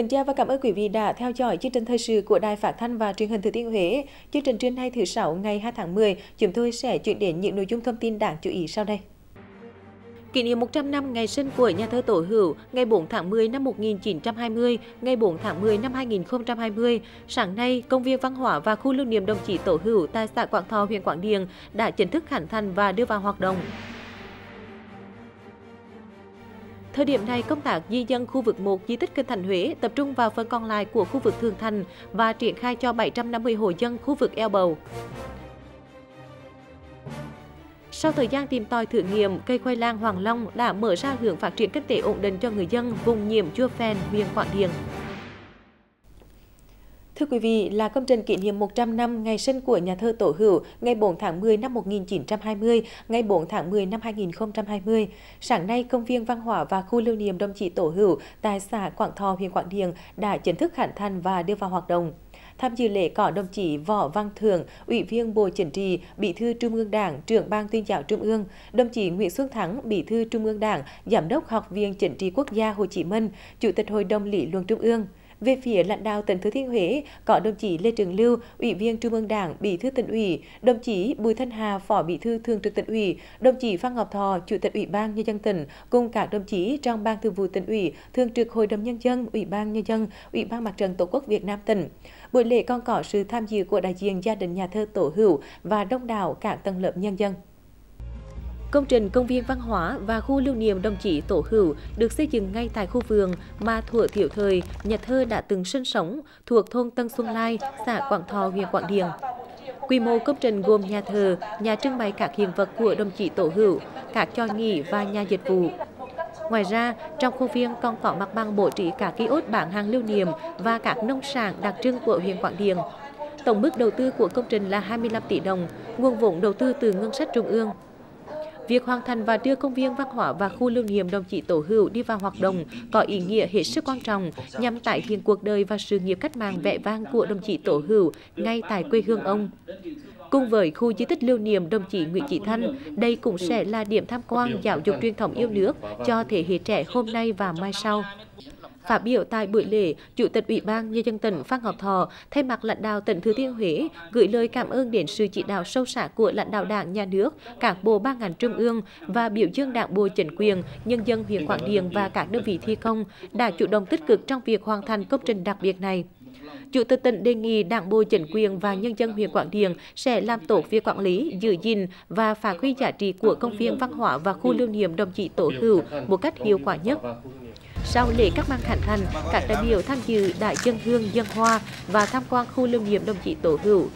Kính chào và cảm ơn quý vị đã theo dõi chương trình thời sự của Đài Phát thanh và Truyền hình Thừa Thiên Huế. Chương trình trưa nay thứ sáu ngày 2 tháng 10, chúng tôi sẽ chuyển đến những nội dung thông tin đáng chú ý sau đây. Kỷ niệm 100 năm ngày sinh của nhà thơ Tổ Hữu ngày 4 tháng 10 năm 1920, ngày 4 tháng 10 năm 2020, sáng nay, Công viên Văn hóa và Khu lưu niệm đồng chí Tổ Hữu tại xã Quảng Thọ, huyện Quảng Điền đã chính thức khánh thành và đưa vào hoạt động. Thời điểm này, công tác di dân khu vực 1 di tích Kinh Thành Huế tập trung vào phần còn lại của khu vực Thường Thành và triển khai cho 750 hộ dân khu vực eo bầu. Sau thời gian tìm tòi thử nghiệm, cây khoai lang Hoàng Long đã mở ra hướng phát triển kinh tế ổn định cho người dân vùng nhiễm chua phèn, huyện Quảng Điền. Thưa quý vị, là công trình kỷ niệm 100 năm ngày sinh của nhà thơ Tổ Hữu ngày 4 tháng 10 năm 1920, ngày 4 tháng 10 năm 2020. Sáng nay, Công viên Văn hóa và Khu lưu niệm đồng chí Tổ Hữu tại xã Quảng Thọ, huyện Quảng Điền đã chính thức khánh thành và đưa vào hoạt động. Tham dự lễ có đồng chí Võ Văn Thường, Ủy viên Bộ Chính trị, Bí thư Trung ương Đảng, trưởng ban tuyên giáo Trung ương, đồng chí Nguyễn Xuân Thắng, Bí thư Trung ương Đảng, Giám đốc Học viện Chính trị Quốc gia Hồ Chí Minh, Chủ tịch Hội đồng Lý luận Trung ương. Về phía lãnh đạo tỉnh Thừa Thiên Huế có đồng chí Lê Trường Lưu, Ủy viên Trung ương Đảng, Bí thư tỉnh ủy, đồng chí Bùi Thanh Hà, Phó Bí thư Thường trực tỉnh ủy, đồng chí Phan Ngọc Thọ, Chủ tịch Ủy ban nhân dân tỉnh cùng các đồng chí trong Ban Thường vụ tỉnh ủy, Thường trực Hội đồng nhân dân, Ủy ban nhân dân, Ủy ban Mặt trận Tổ quốc Việt Nam tỉnh. Buổi lễ còn có sự tham dự của đại diện gia đình nhà thơ Tổ Hữu và đông đảo các tầng lớp nhân dân. Công trình công viên văn hóa và khu lưu niệm đồng chí Tổ Hữu được xây dựng ngay tại khu vườn mà thuở tiểu thời nhà thơ đã từng sinh sống thuộc thôn Tân Xuân Lai, xã Quảng Thọ, huyện Quảng Điền. Quy mô công trình gồm nhà thờ, nhà trưng bày các hiện vật của đồng chí Tổ Hữu, các cho nghỉ và nhà dịch vụ. Ngoài ra, trong khu viên còn có mặt bằng bổ trí cả kiosk bán hàng lưu niệm và các nông sản đặc trưng của huyện Quảng Điền. Tổng mức đầu tư của công trình là 25 tỷ đồng, nguồn vốn đầu tư từ ngân sách trung ương việc hoàn thành và đưa công viên văn hóa và khu lưu niệm đồng chí Tổ Hữu đi vào hoạt động có ý nghĩa hết sức quan trọng nhằm tái hiện cuộc đời và sự nghiệp cách mạng vẻ vang của đồng chí Tổ Hữu ngay tại quê hương ông. Cùng với khu di tích lưu niệm đồng chí Nguyễn Chí Thanh, đây cũng sẽ là điểm tham quan giáo dục truyền thống yêu nước cho thế hệ trẻ hôm nay và mai sau. Phát biểu tại buổi lễ, Chủ tịch Ủy ban Nhân dân tỉnh Phan Ngọc Thọ thay mặt lãnh đạo tỉnh Thừa Thiên Huế gửi lời cảm ơn đến sự chỉ đạo sâu sắc của lãnh đạo Đảng, Nhà nước, các bộ ban ngành trung ương và biểu dương Đảng bộ chính quyền, nhân dân huyện Quảng Điền và các đơn vị thi công đã chủ động tích cực trong việc hoàn thành công trình đặc biệt này. Chủ tịch tỉnh đề nghị Đảng bộ chính quyền và nhân dân huyện Quảng Điền sẽ làm tốt việc quản lý, giữ gìn và phát huy giá trị của công viên văn hóa và khu lưu niệm đồng chí Tổ Hữu một cách hiệu quả nhất. Sau lễ cắt băng khánh thành, các đại biểu tham dự đã dân hương dân hoa và tham quan khu lưu niệm đồng chí Tổ Hữu.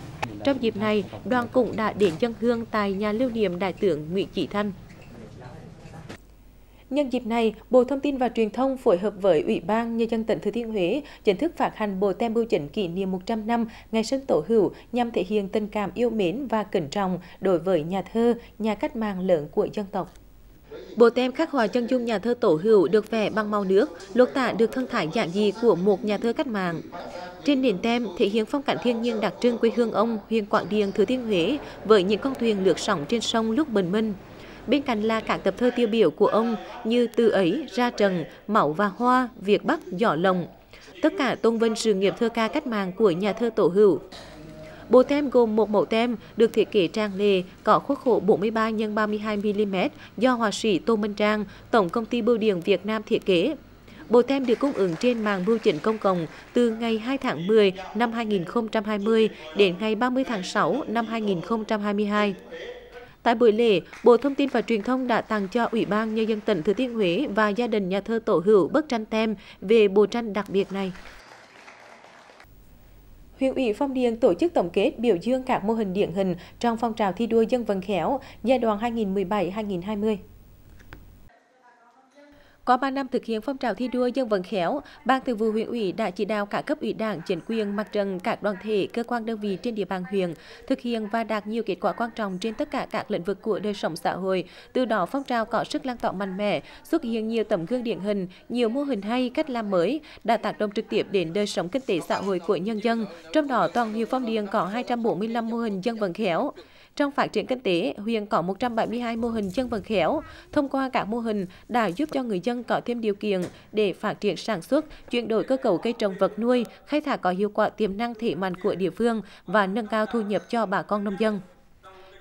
Trong dịp này, đoàn cũng đã đến dân hương tại nhà lưu niệm Đại tướng Nguyễn Chí Thanh. Nhân dịp này, Bộ Thông tin và Truyền thông phối hợp với Ủy ban Nhân dân tỉnh Thừa Thiên Huế chính thức phát hành bộ tem bưu chính kỷ niệm 100 năm ngày sinh Tổ hữu nhằm thể hiện tình cảm yêu mến và cẩn trọng đối với nhà thơ, nhà cách mạng lớn của dân tộc. Bộ tem khắc họa chân dung nhà thơ Tổ Hữu được vẽ bằng màu nước, lột tả được thân thái giản dị của một nhà thơ cách mạng. Trên nền tem thể hiện phong cảnh thiên nhiên đặc trưng quê hương ông, huyện Quảng Điền, Thừa Thiên Huế với những con thuyền lướt sóng trên sông lúc bình minh. Bên cạnh là các tập thơ tiêu biểu của ông như Từ ấy, Ra trần, mẫu và Hoa, Việt Bắc, Giỏ lồng. Tất cả tôn vinh sự nghiệp thơ ca cách mạng của nhà thơ Tổ Hữu. Bộ tem gồm một mẫu tem được thiết kế trang lề có khuất khổ 43 x 32 mm do họa sĩ Tô Minh Trang, Tổng công ty Bưu điện Việt Nam thiết kế. Bộ tem được cung ứng trên mạng bưu chính công cộng từ ngày 2 tháng 10 năm 2020 đến ngày 30 tháng 6 năm 2022. Tại buổi lễ, Bộ Thông tin và Truyền thông đã tặng cho Ủy ban Nhân dân tỉnh Thừa Thiên Huế và gia đình nhà thơ Tổ hữu bức tranh tem về bộ tranh đặc biệt này huyện ủy Phong Điền tổ chức tổng kết biểu dương các mô hình điển hình trong phong trào thi đua dân vận khéo giai đoạn 2017-2020. Qua 3 năm thực hiện phong trào thi đua dân vận khéo, Ban Thường vụ huyện ủy đã chỉ đạo cả cấp ủy Đảng, chính quyền, mặt trận, các đoàn thể, cơ quan đơn vị trên địa bàn huyện thực hiện và đạt nhiều kết quả quan trọng trên tất cả các lĩnh vực của đời sống xã hội. Từ đó phong trào có sức lan tỏa mạnh mẽ, xuất hiện nhiều tấm gương điển hình, nhiều mô hình hay, cách làm mới đã tác động trực tiếp đến đời sống kinh tế xã hội của nhân dân. Trong đó toàn huyện Phong Điền có 245 mô hình dân vận khéo. Trong phát triển kinh tế, huyện có 172 mô hình dân vận khéo. Thông qua các mô hình đã giúp cho người dân có thêm điều kiện để phát triển sản xuất, chuyển đổi cơ cấu cây trồng vật nuôi, khai thác có hiệu quả tiềm năng thế mạnh của địa phương và nâng cao thu nhập cho bà con nông dân.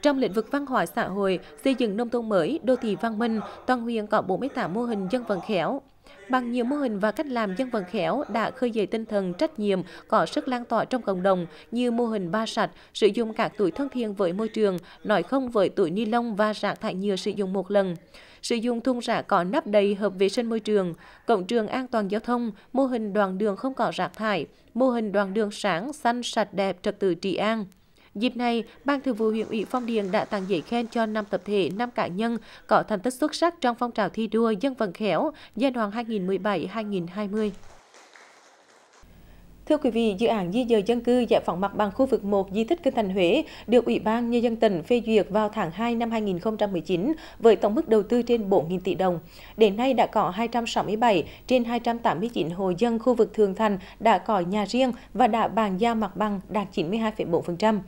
Trong lĩnh vực văn hóa xã hội, xây dựng nông thôn mới, đô thị văn minh, toàn huyện có 48 mô hình dân vận khéo. Bằng nhiều mô hình và cách làm dân vận khéo đã khơi dậy tinh thần trách nhiệm có sức lan tỏa trong cộng đồng như mô hình ba sạch, sử dụng các túi thân thiện với môi trường, nói không với túi ni lông và rác thải nhựa sử dụng một lần, sử dụng thùng rác có nắp đầy hợp vệ sinh môi trường, cổng trường an toàn giao thông, mô hình đoàn đường không có rác thải, mô hình đoàn đường sáng, xanh, sạch đẹp, trật tự trị an. Dịp này, Ban Thường vụ huyện ủy Phong Điền đã tặng giấy khen cho 5 tập thể, 5 cá nhân có thành tích xuất sắc trong phong trào thi đua dân vận khéo giai đoạn 2017-2020. Thưa quý vị, dự án di dời dân cư giải phóng mặt bằng khu vực 1 di tích Kinh Thành Huế được Ủy ban Nhân dân tỉnh phê duyệt vào tháng 2 năm 2019 với tổng mức đầu tư trên 4.000 tỷ đồng. Đến nay đã có 267 trên 289 hộ dân khu vực Thường Thành đã có nhà riêng và đã bàn giao mặt bằng đạt 92,4%.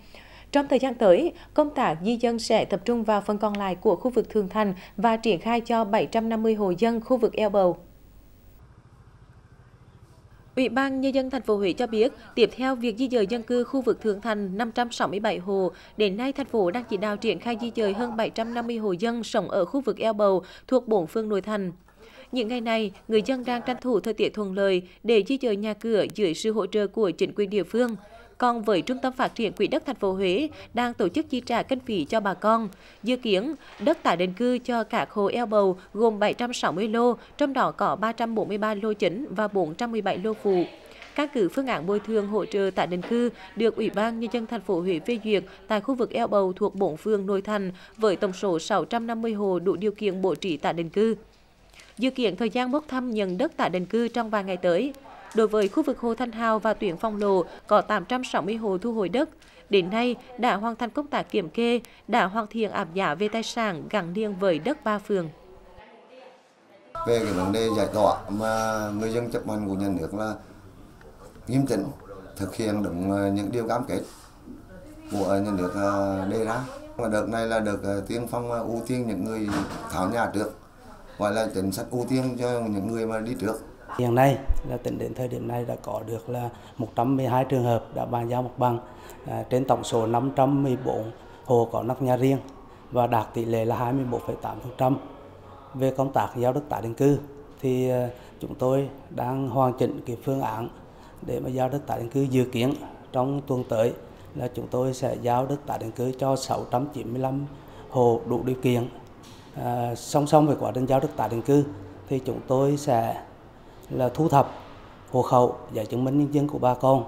Trong thời gian tới, công tác di dân sẽ tập trung vào phần còn lại của khu vực Thường Thành và triển khai cho 750 hộ dân khu vực eo bầu. Ủy ban nhân dân thành phố Huế cho biết, tiếp theo việc di dời dân cư khu vực Thượng Thành 567 hồ, đến nay thành phố đang chỉ đạo triển khai di dời hơn 750 hộ dân sống ở khu vực eo bầu thuộc bốn phương nội thành. Những ngày này, người dân đang tranh thủ thời tiết thuận lợi để di dời nhà cửa dưới sự hỗ trợ của chính quyền địa phương. Còn với Trung tâm Phát triển Quỹ đất thành phố Huế đang tổ chức chi trả kinh phí cho bà con. Dự kiến, đất tại định cư cho cả hộ eo bầu gồm 760 lô, trong đó có 343 lô chính và 417 lô phụ các cử phương án bồi thường hỗ trợ tại định cư được Ủy ban Nhân dân thành phố Huế phê duyệt tại khu vực eo bầu thuộc bốn phường nội thành với tổng số 650 hồ đủ điều kiện bổ trí tại định cư. Dự kiến thời gian bốc thăm nhận đất tại định cư trong vài ngày tới. Đối với khu vực hồ Thanh Hào và tuyển Phong Lộ có 860 hồ thu hồi đất. Đến nay đã hoàn thành công tác kiểm kê, đã hoàn thiện áp giá về tài sản gắn liền với đất ba phường. Về cái vấn đề giải tỏa mà người dân chấp hành của nhà nước là nghiêm chỉnh thực hiện đúng ờ, những điều cam kết của nhà nước ờ, đề ra. Và đợt này là được ờ, tiên phong ưu tiên những người tháo nhà trước, gọi là chính sách ưu tiên cho những người mà đi trước. Hiện nay là tính đến thời điểm này đã có được là 112 trường hợp đã bàn giao mặt bằng à, trên tổng số 514 hồ có nóc nhà riêng và đạt tỷ lệ là 21,8%. Về công tác giao đất tái định cư thì à, chúng tôi đang hoàn chỉnh cái phương án để mà giao đất tái định cư dự kiến trong tuần tới là chúng tôi sẽ giao đất tái định cư cho 695 hồ đủ điều kiện. À, song song với quá trình giao đất tái định cư thì chúng tôi sẽ là thu thập hộ khẩu giấy chứng minh nhân dân của bà con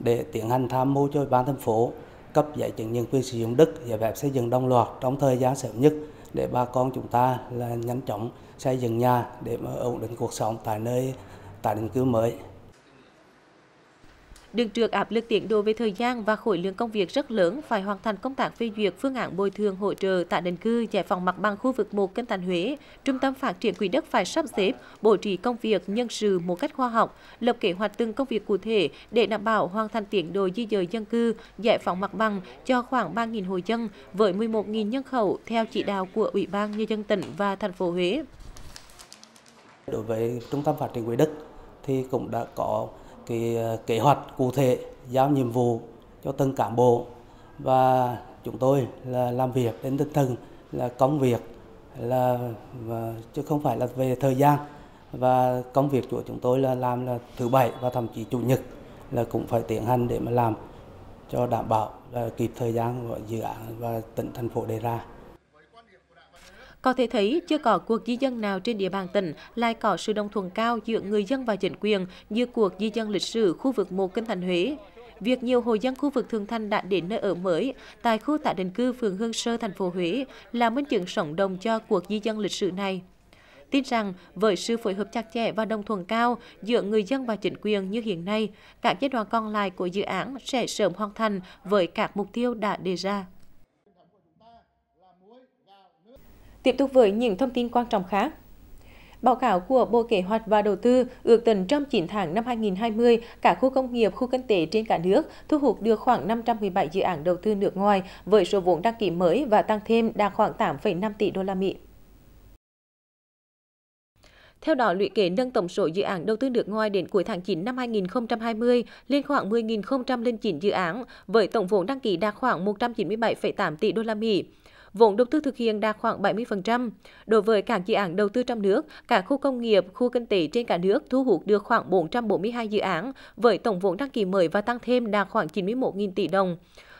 để tiến hành tham mưu cho ban thành phố cấp giấy chứng nhận quyền sử dụng đất và phép xây dựng đồng loạt trong thời gian sớm nhất để bà con chúng ta là nhanh chóng xây dựng nhà để mà ổn định cuộc sống tại nơi tại định cư mới. Đứng trước áp lực tiến độ về thời gian và khối lượng công việc rất lớn phải hoàn thành công tác phê duyệt phương án bồi thường hỗ trợ tại định cư giải phóng mặt bằng khu vực 1 kinh Thành Huế, Trung tâm Phát triển Quỹ đất phải sắp xếp, bố trí công việc, nhân sự một cách khoa học, lập kế hoạch từng công việc cụ thể để đảm bảo hoàn thành tiến độ di dời dân cư, giải phóng mặt bằng cho khoảng 3.000 hộ dân với 11.000 nhân khẩu theo chỉ đạo của Ủy ban Nhân dân tỉnh và thành phố Huế. Đối với Trung tâm Phát triển Quỹ đất thì cũng đã có cái ờ, kế hoạch cụ thể giao nhiệm vụ cho từng cán bộ và chúng tôi là làm việc đến tinh thần là công việc là ờ, chứ không phải là về thời gian và công việc của chúng tôi là làm là thứ bảy và thậm chí chủ nhật là cũng phải tiến hành để mà làm cho đảm bảo ờ, kịp thời gian của dự án và tỉnh thành phố đề ra. Có thể thấy, chưa có cuộc di dân nào trên địa bàn tỉnh lại có sự đồng thuận cao giữa người dân và chính quyền như cuộc di dân lịch sử khu vực một Kinh Thành Huế. Việc nhiều hộ dân khu vực Thường Thanh đã đến nơi ở mới tại khu tái định cư phường Hương Sơ, thành phố Huế là minh chứng sống động cho cuộc di dân lịch sử này tin rằng với sự phối hợp chặt chẽ và đồng thuận cao giữa người dân và chính quyền như hiện nay, các giai đoạn còn lại của dự án sẽ sớm hoàn thành với các mục tiêu đã đề ra. Tiếp tục với những thông tin quan trọng khác. Báo cáo của Bộ Kế hoạch và Đầu tư ước tính trong 9 tháng năm 2020, cả khu công nghiệp, khu kinh tế trên cả nước thu hút được khoảng 517 dự án đầu tư nước ngoài với số vốn đăng ký mới và tăng thêm đạt khoảng 8,5 tỷ đô la Mỹ. Theo đó, lũy kế nâng tổng số dự án đầu tư nước ngoài đến cuối tháng 9 năm 2020 lên khoảng 10.009 dự án với tổng vốn đăng ký đạt khoảng 197,8 tỷ đô la Mỹ vốn đầu tư thực hiện đạt khoảng 70%. Đối với các dự án đầu tư trong nước, cả khu công nghiệp, khu kinh tế trên cả nước thu hút được khoảng 442 dự án với tổng vốn đăng ký mới và tăng thêm đạt khoảng 91.000 tỷ đồng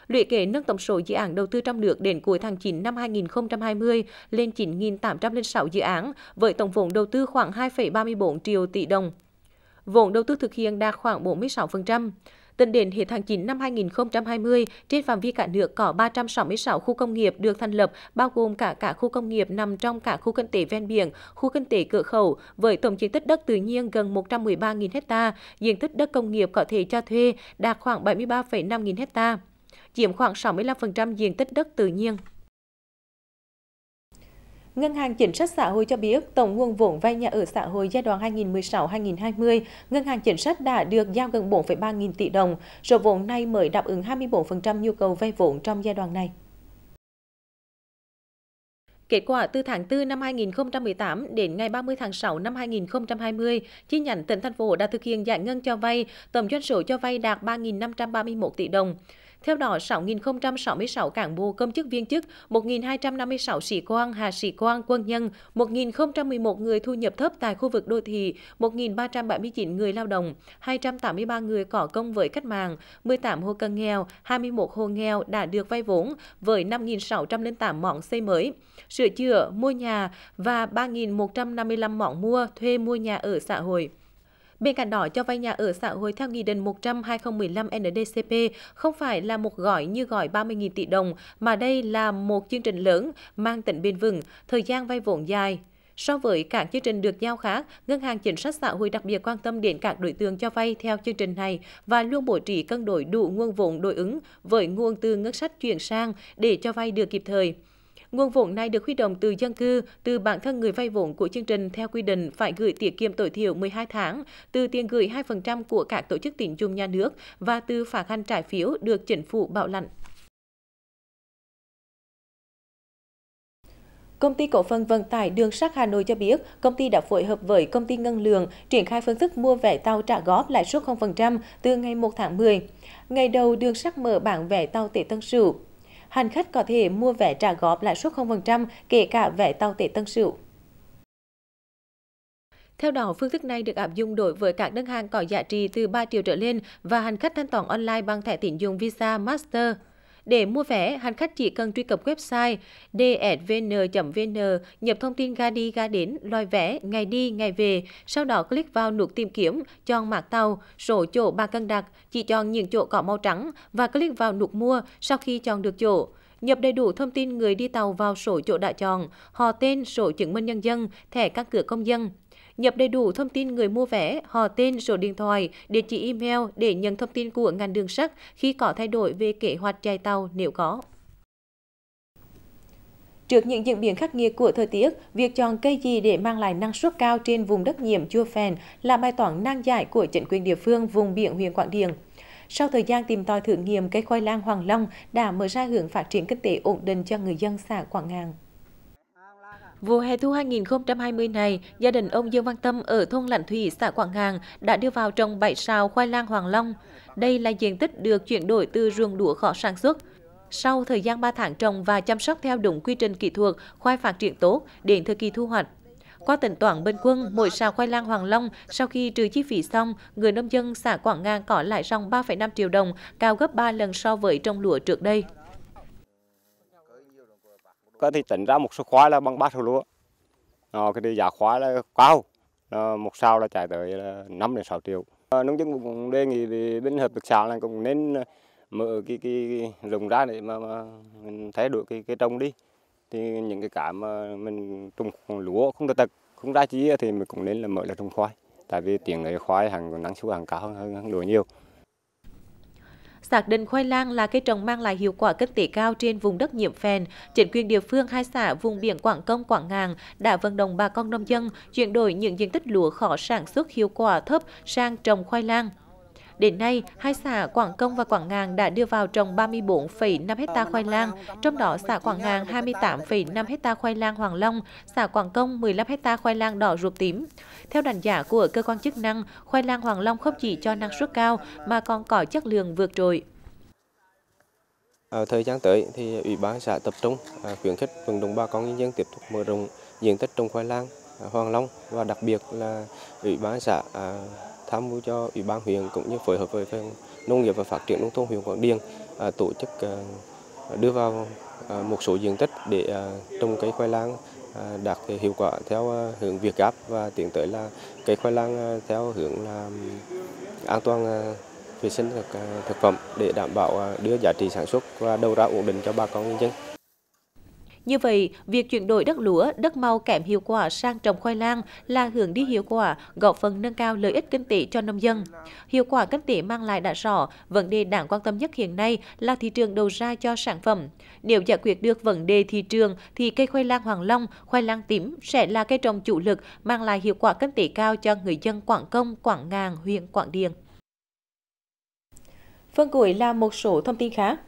lũy kế nâng tổng số dự án đầu tư trong nước đến cuối tháng 9 năm 2020 lên 9.806 dự án với tổng vốn đầu tư khoảng 2,34 triệu tỷ đồng. Vốn đầu tư thực hiện đạt khoảng 46%. Tính đến hết tháng 9 năm 2020, trên phạm vi cả nước có 366 khu công nghiệp được thành lập, bao gồm cả cả khu công nghiệp nằm trong cả khu kinh tế ven biển, khu kinh tế cửa khẩu, với tổng diện tích đất tự nhiên gần 113.000 ha, diện tích đất công nghiệp có thể cho thuê đạt khoảng 73,5 nghìn ha, chiếm khoảng 65% diện tích đất tự nhiên. Ngân hàng Chính sách Xã hội cho biết, tổng nguồn vốn vay nhà ở xã hội giai đoạn 2016-2020, Ngân hàng Chính sách đã được giao gần 4,3 nghìn tỷ đồng. Số vốn này mới đáp ứng 24% nhu cầu vay vốn trong giai đoạn này. Kết quả từ tháng 4 năm 2018 đến ngày 30 tháng 6 năm 2020, chi nhánh tỉnh thành phố đã thực hiện giải ngân cho vay, tổng doanh số cho vay đạt 3.531 tỷ đồng. Theo đó, 6.066 cảng bộ công chức viên chức, 1.256 sĩ quan, hạ sĩ quan, quân nhân, 1.011 người thu nhập thấp tại khu vực đô thị, 1.379 người lao động, 283 người có công với cách mạng, 18 hộ cận nghèo, 21 hộ nghèo đã được vay vốn với 5.608 món xây mới, sửa chữa, mua nhà và 3.155 món mua thuê mua nhà ở xã hội. Bên cạnh đó, cho vay nhà ở xã hội theo Nghị định 100-2015 NDCP không phải là một gói như gói 30.000 tỷ đồng, mà đây là một chương trình lớn mang tính bền vững, thời gian vay vốn dài. So với các chương trình được giao khác, Ngân hàng Chính sách Xã hội đặc biệt quan tâm đến các đối tượng cho vay theo chương trình này và luôn bổ trí cân đối đủ nguồn vốn đối ứng với nguồn từ ngân sách chuyển sang để cho vay được kịp thời. Nguồn vốn này được huy động từ dân cư, từ bản thân người vay vốn của chương trình theo quy định phải gửi tiết kiệm tối thiểu 12 tháng, từ tiền gửi 2% của các tổ chức tín dụng nhà nước và từ phát hành trái phiếu được chính phủ bảo lãnh. Công ty cổ phần vận tải đường sắt Hà Nội cho biết, công ty đã phối hợp với công ty Ngân Lượng triển khai phương thức mua vé tàu trả góp lãi suất 0% từ ngày 1 tháng 10. Ngày đầu đường sắt mở bảng vé tàu Tết Tân Sửu hành khách có thể mua vé trả góp lãi suất 0% kể cả vé tàu Tết Tân Sửu. Theo đó, phương thức này được áp dụng đối với các đơn hàng có giá trị từ 3 triệu trở lên và hành khách thanh toán online bằng thẻ tín dụng Visa Master. Để mua vé, hành khách chỉ cần truy cập website dsvn.vn, nhập thông tin ga đi ga đến, loại vé, ngày đi, ngày về, sau đó click vào nút tìm kiếm, chọn mạc tàu, số chỗ ba cân đặt, chỉ chọn những chỗ có màu trắng và click vào nút mua sau khi chọn được chỗ nhập đầy đủ thông tin người đi tàu vào sổ chỗ đã chọn, họ tên, sổ chứng minh nhân dân, thẻ căn cước công dân, nhập đầy đủ thông tin người mua vé, họ tên, số điện thoại, địa chỉ email để nhận thông tin của ngành đường sắt khi có thay đổi về kế hoạch chạy tàu nếu có. Trước những diễn biến khắc nghiệt của thời tiết, việc chọn cây gì để mang lại năng suất cao trên vùng đất nhiễm chua phèn là bài toán nan giải của chính quyền địa phương vùng biển huyện Quảng Điền. Sau thời gian tìm tòi thử nghiệm, cây khoai lang Hoàng Long đã mở ra hướng phát triển kinh tế ổn định cho người dân xã Quảng Ngàn. Vụ hè thu 2020 này, gia đình ông Dương Văn Tâm ở thôn Lạnh Thủy, xã Quảng Ngàn đã đưa vào trồng bảy sào khoai lang hoàng long. Đây là diện tích được chuyển đổi từ ruộng lúa khó sản xuất. Sau thời gian 3 tháng trồng và chăm sóc theo đúng quy trình kỹ thuật, khoai phát triển tốt đến thời kỳ thu hoạch. Qua tính toán bên quân, mỗi sào khoai lang Hoàng Long sau khi trừ chi phí xong, người nông dân xã Quảng Ngàn có lại ròng 3,5 triệu đồng, cao gấp 3 lần so với trồng lúa trước đây có thì tỉnh ra một số khoai là bằng ba số lúa ờ, cái giá khoai là cao à, một sao là chạy tới là ờ, 5 đến 6 triệu ờ, nông dân cũng đề nghị thì bên hợp tác xã là cũng nên mở cái cái, cái ra để mà, mà thay đổi cái cái trồng đi thì những cái cảm mà mình trồng lúa không được tật không ra chi thì mình cũng nên là mở là trồng khoai tại vì tiền người khoai hàng năng suất hàng cao hơn, hơn lúa nhiều xác định khoai lang là cây trồng mang lại hiệu quả kinh tế cao trên vùng đất nhiễm phèn, chính quyền địa phương hai xã vùng biển Quảng Công, Quảng Ngàn đã vận động bà con nông dân chuyển đổi những diện tích lúa khó sản xuất hiệu quả thấp sang trồng khoai lang. Đến nay, hai xã Quảng Công và Quảng Ngàn đã đưa vào trồng 34,5 hecta khoai lang, trong đó xã Quảng Ngàn 28,5 hecta khoai lang hoàng long, xã Quảng Công 15 hecta khoai lang đỏ ruột tím. Theo đánh giá của cơ quan chức năng, khoai lang hoàng long không chỉ cho năng suất cao mà còn có chất lượng vượt trội. Ở thời gian tới thì Ủy ban xã tập trung à, khuyến khích vận động bà con nhân dân tiếp tục mở rộng diện tích trồng khoai lang, à, hoàng long và đặc biệt là Ủy ban xã à, tham mưu cho ủy ban huyện cũng như phối hợp với phòng nông nghiệp và phát triển nông thôn huyện Quảng Điền à, tổ chức à, đưa vào à, một số diện tích để trồng cây khoai lang đạt hiệu quả theo hướng Việt Gáp và tiến tới là cây khoai lang theo hướng là an toàn vệ sinh thực, thực phẩm để đảm bảo đưa giá trị sản xuất và đầu ra ổn định cho bà con nhân dân. Như vậy, việc chuyển đổi đất lúa, đất màu kém hiệu quả sang trồng khoai lang là hướng đi hiệu quả, góp phần nâng cao lợi ích kinh tế cho nông dân. Hiệu quả kinh tế mang lại đã rõ, vấn đề đáng quan tâm nhất hiện nay là thị trường đầu ra cho sản phẩm. Nếu giải quyết được vấn đề thị trường thì cây khoai lang Hoàng Long, khoai lang tím sẽ là cây trồng chủ lực mang lại hiệu quả kinh tế cao cho người dân Quảng Công, Quảng Ngàn, huyện Quảng Điền. Phần cuối là một số thông tin khác.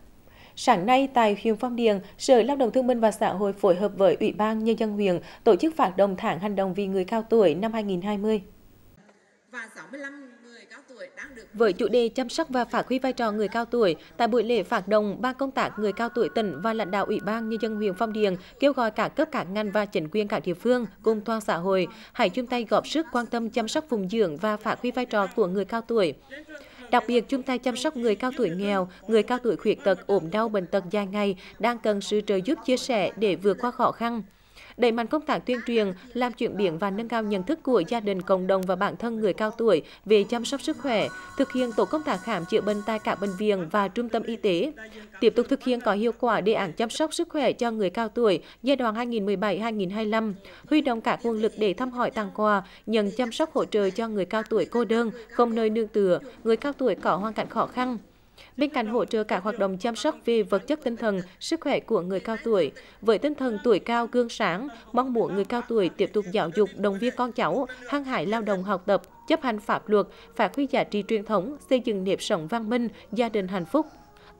Sáng nay tại huyện Phong Điền, Sở Lao động Thương binh và Xã hội phối hợp với Ủy ban Nhân dân huyện tổ chức phát động tháng hành động vì người cao tuổi năm 2020. Và 65 người cao tuổi đang được... Với chủ đề chăm sóc và phát huy vai trò người cao tuổi, tại buổi lễ phát động, ban công tác người cao tuổi tỉnh và lãnh đạo Ủy ban Nhân dân huyện Phong Điền kêu gọi cả cấp các ngành và chính quyền các địa phương cùng toàn xã hội hãy chung tay góp sức quan tâm chăm sóc vùng dưỡng và phát huy vai trò của người cao tuổi đặc biệt chung tay chăm sóc người cao tuổi nghèo người cao tuổi khuyết tật ốm đau bệnh tật dài ngày đang cần sự trợ giúp chia sẻ để vượt qua khó khăn đẩy mạnh công tác tuyên truyền làm chuyển biến và nâng cao nhận thức của gia đình cộng đồng và bản thân người cao tuổi về chăm sóc sức khỏe thực hiện tổ công tác khám chữa bệnh tại các bệnh viện và trung tâm y tế tiếp tục thực hiện có hiệu quả đề án chăm sóc sức khỏe cho người cao tuổi giai đoạn 2017-2025 huy động các nguồn lực để thăm hỏi tặng quà nhận chăm sóc hỗ trợ cho người cao tuổi cô đơn không nơi nương tựa người cao tuổi có hoàn cảnh khó khăn bên cạnh hỗ trợ cả hoạt động chăm sóc về vật chất tinh thần sức khỏe của người cao tuổi với tinh thần tuổi cao gương sáng mong muốn người cao tuổi tiếp tục giáo dục động viên con cháu hăng hái lao động học tập chấp hành pháp luật phát huy giá trị truyền thống xây dựng nếp sống văn minh gia đình hạnh phúc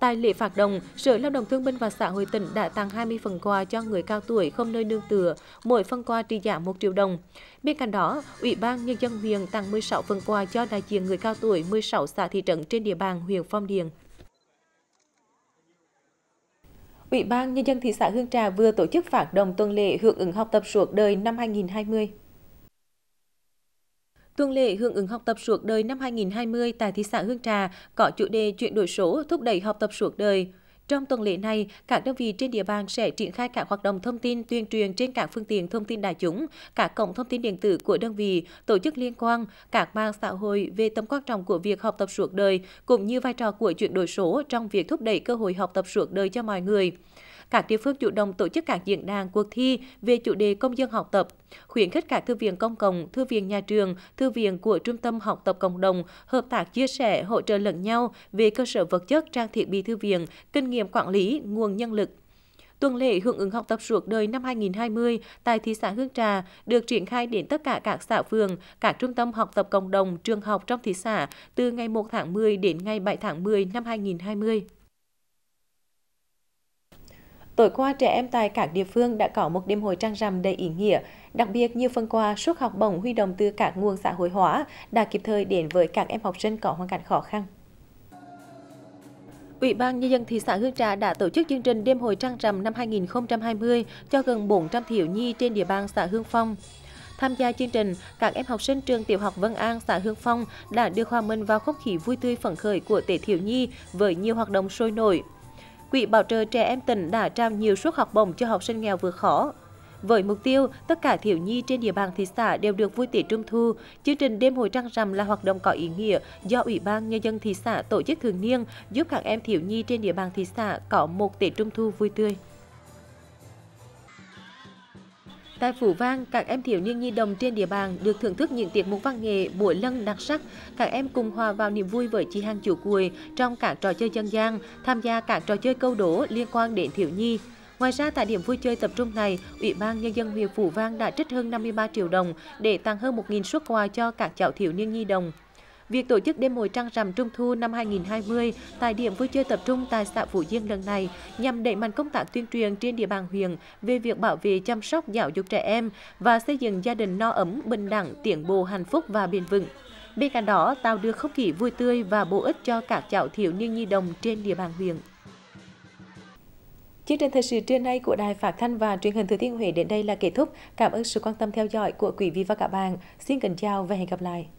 Tại lễ phát động, Sở Lao động Thương binh và Xã hội tỉnh đã tặng 20 phần quà cho người cao tuổi không nơi nương tựa, mỗi phần quà trị giá 1 triệu đồng. Bên cạnh đó, Ủy ban Nhân dân huyện tặng 16 phần quà cho đại diện người cao tuổi 16 xã thị trấn trên địa bàn huyện Phong Điền. Ủy ban Nhân dân thị xã Hương Trà vừa tổ chức phát động tuần lễ hưởng ứng học tập suốt đời năm 2020. Tuần lễ hưởng ứng học tập suốt đời năm 2020 tại thị xã Hương Trà có chủ đề chuyển đổi số thúc đẩy học tập suốt đời. Trong tuần lễ này, các đơn vị trên địa bàn sẽ triển khai các hoạt động thông tin tuyên truyền trên các phương tiện thông tin đại chúng, các cổng thông tin điện tử của đơn vị, tổ chức liên quan, các mạng xã hội về tầm quan trọng của việc học tập suốt đời cũng như vai trò của chuyển đổi số trong việc thúc đẩy cơ hội học tập suốt đời cho mọi người các địa phương chủ động tổ chức các diễn đàn cuộc thi về chủ đề công dân học tập, khuyến khích các thư viện công cộng, thư viện nhà trường, thư viện của trung tâm học tập cộng đồng hợp tác chia sẻ, hỗ trợ lẫn nhau về cơ sở vật chất, trang thiết bị thư viện, kinh nghiệm quản lý, nguồn nhân lực, Tuần lễ hưởng ứng học tập suốt đời năm 2020 tại thị xã Hương Trà được triển khai đến tất cả các xã phường, các trung tâm học tập cộng đồng, trường học trong thị xã từ ngày 1 tháng 10 đến ngày 7 tháng 10 năm 2020. Tối qua, trẻ em tại các địa phương đã có một đêm hội trăng rằm đầy ý nghĩa. Đặc biệt, nhiều phần quà suất học bổng huy động từ các nguồn xã hội hóa đã kịp thời đến với các em học sinh có hoàn cảnh khó khăn. Ủy ban Nhân dân thị xã Hương Trà đã tổ chức chương trình Đêm hội trăng rằm năm 2020 cho gần 400 thiếu nhi trên địa bàn xã Hương Phong. Tham gia chương trình, các em học sinh trường tiểu học Vân An, xã Hương Phong đã đưa hòa mình vào không khí vui tươi phấn khởi của Tết Thiếu Nhi với nhiều hoạt động sôi nổi. Quỹ bảo trợ trẻ em tỉnh đã trao nhiều suất học bổng cho học sinh nghèo vượt khó. Với mục tiêu, tất cả thiếu nhi trên địa bàn thị xã đều được vui Tết Trung Thu, chương trình Đêm Hội Trăng Rằm là hoạt động có ý nghĩa do Ủy ban Nhân dân thị xã tổ chức thường niên giúp các em thiếu nhi trên địa bàn thị xã có một Tết Trung Thu vui tươi. Tại phủ Vang, các em thiếu niên nhi đồng trên địa bàn được thưởng thức những tiết mục văn nghệ múa lân đặc sắc. Các em cùng hòa vào niềm vui với chị hàng chủ cùi trong các trò chơi dân gian, tham gia các trò chơi câu đố liên quan đến thiếu nhi. Ngoài ra, tại điểm vui chơi tập trung này, Ủy ban Nhân dân huyện phủ Vang đã trích hơn 53 triệu đồng để tặng hơn 1.000 suất quà cho các cháu thiếu niên nhi đồng. Việc tổ chức đêm hội trăng rằm trung thu năm 2020 tại điểm vui chơi tập trung tại xã Phú Diên lần này nhằm đẩy mạnh công tác tuyên truyền trên địa bàn huyện về việc bảo vệ chăm sóc giáo dục trẻ em và xây dựng gia đình no ấm, bình đẳng, tiến bộ, hạnh phúc và bền vững. Bên cạnh đó, tạo được không khí vui tươi và bổ ích cho các cháu thiếu niên nhi đồng trên địa bàn huyện. Chương trình thời sự trưa nay của Đài Phát thanh và Truyền hình Thừa Thiên Huế đến đây là kết thúc. Cảm ơn sự quan tâm theo dõi của quý vị và các bạn. Xin kính chào và hẹn gặp lại.